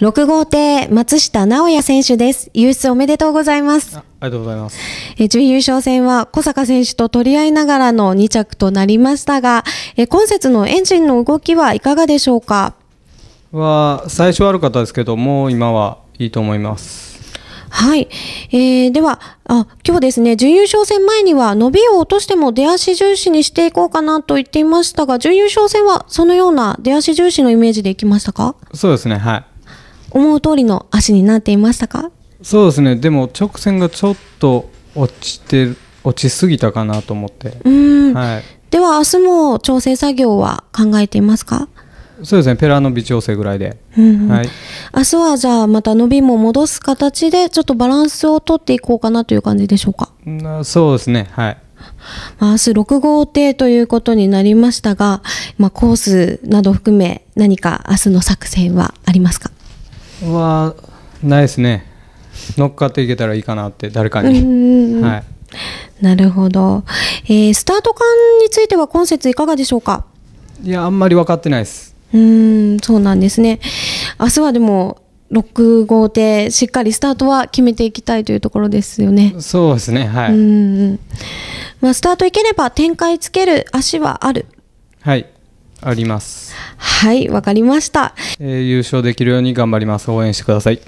6号艇松下直也選手です。優出おめでとうございます。ありがとうございます。え準優勝戦は小坂選手と取り合いながらの2着となりましたが、え今節のエンジンの動きはいかがでしょうかは最初悪かったですけど、もう今はいいと思います。はい、えー、ではあ今日ですね準優勝戦前には伸びを落としても出足重視にしていこうかなと言っていましたが準優勝戦はそのような出足重視のイメージでいきましたかそうですねはい思う通りの足になっていましたかそうですねでも直線がちょっと落ちて落ちすぎたかなと思って、はい、では明日も調整作業は考えていますかそうですねペラの微調整ぐらいで、うんうん、はい、明日はじゃあまた伸びも戻す形でちょっとバランスをとっていこうかなという感じでしょうかそうですねはい明日6号艇ということになりましたが、まあ、コースなど含め何か明日の作戦はありますかはないですね乗っかっていけたらいいかなって誰かに、はい、なるほど、えー、スタート感については今節いかがでしょうかいやあんまり分かってないですうんそうなんですね明日はでも6号艇しっかりスタートは決めていきたいというところですよねそうですねはいうん、まあ、スタートいければ展開つける足はあるはいありますはいわかりました、えー、優勝できるように頑張ります応援してください